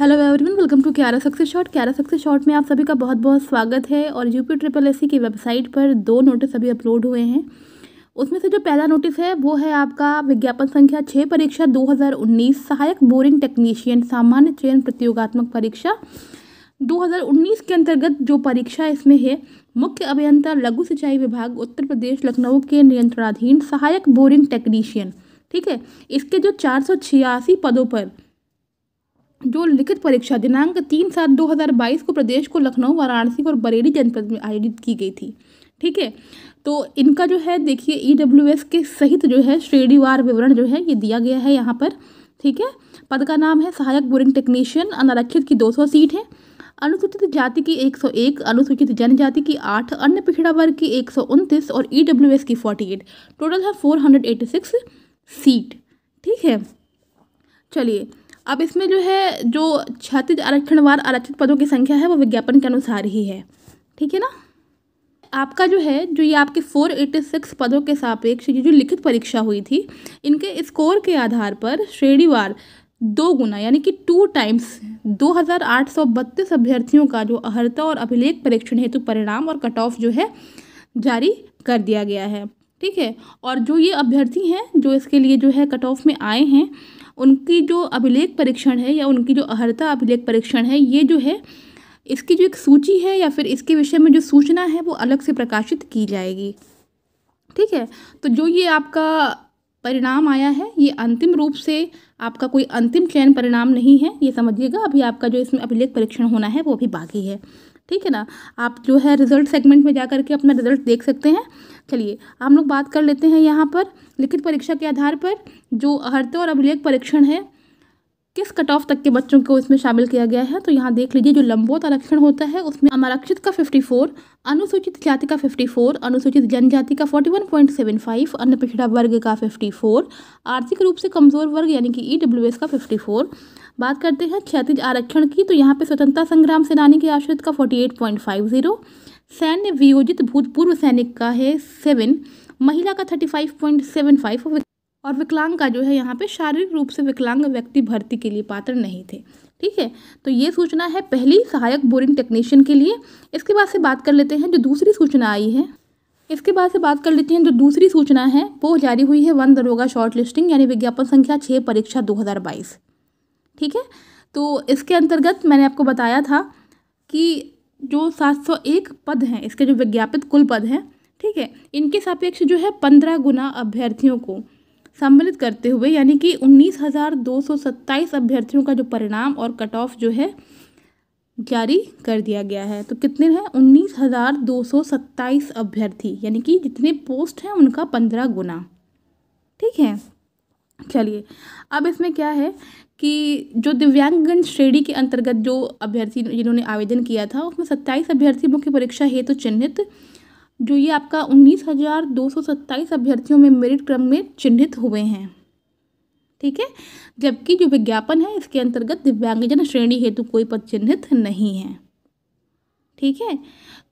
hello everyone welcome to career success shot career success shot में आप सभी का बहुत बहुत स्वागत है और यूपी ट्रिपल एस की वेबसाइट पर दो नोटिस अभी अपलोड हुए हैं उसमें से जो पहला नोटिस है वो है आपका विज्ञापन संख्या छः परीक्षा 2019 सहायक बोरिंग टेक्नीशियन सामान्य चयन प्रतियोगात्मक परीक्षा 2019 के अंतर्गत जो परीक्षा इसमें है मुख्य अभियंता लघु सिंचाई विभाग उत्तर प्रदेश लखनऊ के नियंत्रणाधीन सहायक बोरिंग टेक्नीशियन ठीक है इसके जो चार पदों पर जो लिखित परीक्षा दिनांक तीन सात दो हज़ार बाईस को प्रदेश को लखनऊ वाराणसी और बरेली जनपद में आयोजित की गई थी ठीक है तो इनका जो है देखिए ई डब्ल्यू एस के सहित जो है श्रेणीवार विवरण जो है ये दिया गया है यहाँ पर ठीक है पद का नाम है सहायक बोरिंग टेक्नीशियन अनारक्षित की 200 सीट है अनुसूचित जाति की 101, अनुसूचित जनजाति की 8, अन्य पिछड़ा वर्ग की एक और ई e की एट टोटल है सिक्स सीट ठीक है चलिए अब इसमें जो है जो क्षतिज आरक्षणवार आरक्षित पदों की संख्या है वो विज्ञापन के अनुसार ही है ठीक है ना आपका जो है जो ये आपके 486 पदों के सापेक्ष ये जो लिखित परीक्षा हुई थी इनके स्कोर के आधार पर श्रेणीवार दो गुना यानी कि टू टाइम्स दो हज़ार आठ सौ बत्तीस अभ्यर्थियों का जो अहर्ता और अभिलेख परीक्षण हेतु परिणाम और कट ऑफ जो है जारी कर दिया गया है ठीक है और जो ये अभ्यर्थी हैं जो इसके लिए जो है कट ऑफ में आए हैं उनकी जो अभिलेख परीक्षण है या उनकी जो अहर्ता अभिलेख परीक्षण है ये जो है इसकी जो एक सूची है या फिर इसके विषय में जो सूचना है वो अलग से प्रकाशित की जाएगी ठीक है तो जो ये आपका परिणाम आया है ये अंतिम रूप से आपका कोई अंतिम चयन परिणाम नहीं है ये समझिएगा अभी आपका जो इसमें अभिलेख परीक्षण होना है वो अभी बाकी है ठीक है ना आप जो है रिजल्ट सेगमेंट में जा कर के अपना रिजल्ट देख सकते हैं चलिए हम लोग बात कर लेते हैं यहाँ पर लिखित परीक्षा के आधार पर जो हरते और अभिलेख परीक्षण है किस कट ऑफ तक के बच्चों को इसमें शामिल किया गया है तो यहाँ देख लीजिए जो लंबोत आरक्षण होता है उसमें अनारक्षित का 54, अनुसूचित जाति का 54, अनुसूचित जनजाति का 41.75, अन्य पिछड़ा वर्ग का 54, आर्थिक रूप से कमज़ोर वर्ग यानी कि ई e का 54, बात करते हैं क्षतिज आरक्षण की तो यहाँ पर स्वतंत्रता संग्राम सेनानी के आश्रित का जीरो सैन्य वियोजित भूतपूर्व सैनिक का है सेवन महिला का thirty five point seven five और विकलांग का जो है यहाँ पे शारीरिक रूप से विकलांग व्यक्ति भर्ती के लिए पात्र नहीं थे ठीक है तो ये सूचना है पहली सहायक बोरिंग टेक्नीशियन के लिए इसके बाद से बात कर लेते हैं जो दूसरी सूचना आई है इसके बाद से बात कर लेते हैं जो दूसरी सूचना है वो जारी हुई है वन दरोगा शॉर्ट लिस्टिंग यानी विज्ञापन संख्या छः परीक्षा दो ठीक है तो इसके अंतर्गत मैंने आपको बताया था कि जो सात पद हैं इसके जो विज्ञापित कुल पद हैं ठीक है इनके सापेक्ष जो है पंद्रह गुना अभ्यर्थियों को सम्मिलित करते हुए यानी कि उन्नीस हज़ार दो सौ सत्ताईस अभ्यर्थियों का जो परिणाम और कट ऑफ जो है जारी कर दिया गया है तो कितने हैं उन्नीस हज़ार दो सौ सत्ताईस अभ्यर्थी यानी कि जितने पोस्ट हैं उनका पंद्रह गुना ठीक है चलिए अब इसमें क्या है कि जो दिव्यांगजन श्रेणी के अंतर्गत जो अभ्यर्थी जिन्होंने आवेदन किया था उसमें सत्ताईस अभ्यर्थी मुख्य परीक्षा हेतु तो चिन्हित जो ये आपका उन्नीस हज़ार दो सौ सत्ताईस अभ्यर्थियों में मेरिट क्रम में चिन्हित हुए हैं ठीक है जबकि जो विज्ञापन है इसके अंतर्गत दिव्यांगजन श्रेणी हेतु कोई पद चिन्हित नहीं है ठीक है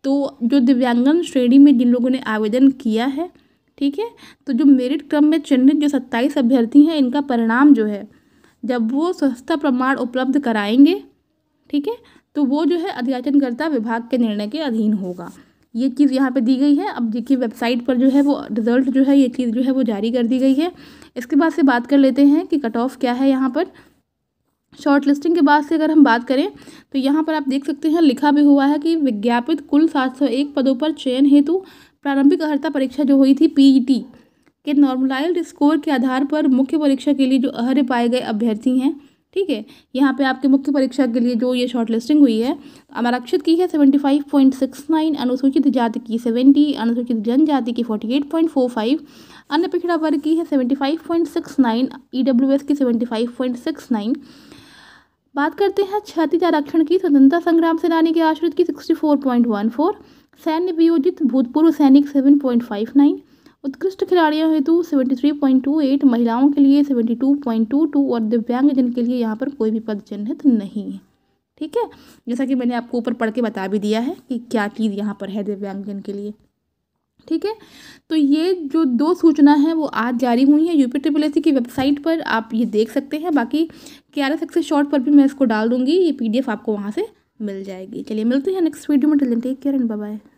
तो जो दिव्यांगन श्रेणी में जिन लोगों ने आवेदन किया है ठीक है तो जो मेरिट क्रम में चिन्हित जो सत्ताईस अभ्यर्थी हैं इनका परिणाम जो है जब वो स्वस्थता प्रमाण उपलब्ध कराएंगे ठीक है तो वो जो है अध्याचनकर्ता विभाग के निर्णय के अधीन होगा ये चीज़ यहाँ पे दी गई है अब देखिए वेबसाइट पर जो है वो रिज़ल्ट जो है ये चीज़ जो है वो जारी कर दी गई है इसके बाद से बात कर लेते हैं कि कट ऑफ क्या है यहाँ पर शॉर्ट लिस्टिंग के बाद से अगर हम बात करें तो यहाँ पर आप देख सकते हैं लिखा भी हुआ है कि विज्ञापित कुल सात सौ एक पदों पर चयन हेतु प्रारंभिक अर्हता परीक्षा जो हुई थी टी e के नॉर्मलाइज्ड स्कोर के आधार पर मुख्य परीक्षा के लिए जो अहर्य पाए गए अभ्यर्थी हैं ठीक है यहाँ पे आपके मुख्य परीक्षा के लिए जो ये शॉर्ट लिस्टिंग हुई है अमरक्षित की है seventy five point six nine अनुसूचित जाति की सेवेंटी अनुसूचित जनजाति की forty eight point four five अन्य पिछड़ा वर्ग की है seventy five point six nine E W S की seventy five point six nine बात करते हैं छत्तीस आरक्षण की स्वतंत्रता संग्राम सेनानी के आश्रित की sixty four point one four सैन्य वियोजित भूतपूर्व सैनिक सेवन पॉइंट फाइव नाइन उत्कृष्ट खिलाड़ियों हेतु seventy three point two eight महिलाओं के लिए seventy two point two two और दिव्यांगजन के लिए यहाँ पर कोई भी पद चिन्हित नहीं है ठीक है जैसा कि मैंने आपको ऊपर पढ़ के बता भी दिया है कि क्या चीज़ यहाँ पर है दिव्यांगजन के लिए ठीक है तो ये जो दो सूचना है वो आज जारी हुई है यूपी ट्रिपल की वेबसाइट पर आप ये देख सकते हैं बाकी के आर एस एक्सेस शॉर्ट पर भी मैं इसको डाल दूंगी ये पी आपको वहाँ से मिल जाएगी चलिए मिलते हैं नेक्स्ट वीडियो में टेक केयर एंड बाय